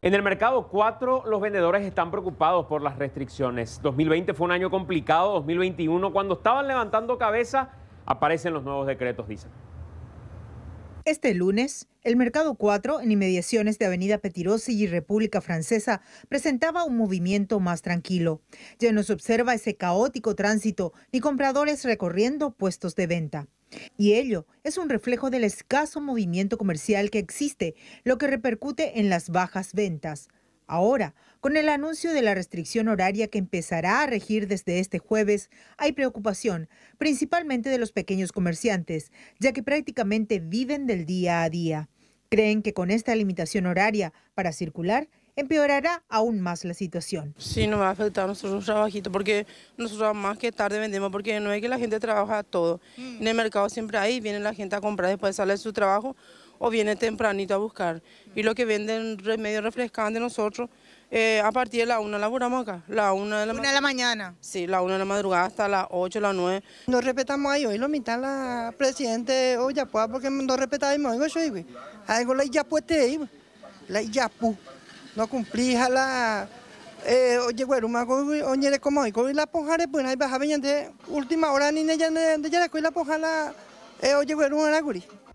En el mercado 4, los vendedores están preocupados por las restricciones. 2020 fue un año complicado, 2021, cuando estaban levantando cabeza, aparecen los nuevos decretos, dicen. Este lunes, el Mercado 4, en inmediaciones de Avenida Petirossi y República Francesa, presentaba un movimiento más tranquilo. Ya no se observa ese caótico tránsito ni compradores recorriendo puestos de venta. Y ello es un reflejo del escaso movimiento comercial que existe, lo que repercute en las bajas ventas. Ahora, con el anuncio de la restricción horaria que empezará a regir desde este jueves, hay preocupación, principalmente de los pequeños comerciantes, ya que prácticamente viven del día a día. Creen que con esta limitación horaria para circular empeorará aún más la situación. Sí, nos va a afectar a un trabajitos porque nosotros más que tarde vendemos porque no es que la gente trabaja todo. Mm. En el mercado siempre ahí viene la gente a comprar después sale de su trabajo o viene tempranito a buscar. Y lo que venden medio refrescante nosotros, eh, a partir de la una laboramos acá, la de la, una de la mañana. Sí, la una de la madrugada hasta las 8, las nueve... No respetamos ahí, hoy lo mitad la presidente Oyapuá porque no respetamos hoy, yo digo, algo la este ahí la Iyapu no cumplí, a Eh, oye, güero, mago, oñere como hoy, la ponjare, pues ahí baja, de última hora ni ya de ella, la ponjala, la eh, oye, güero, una guri.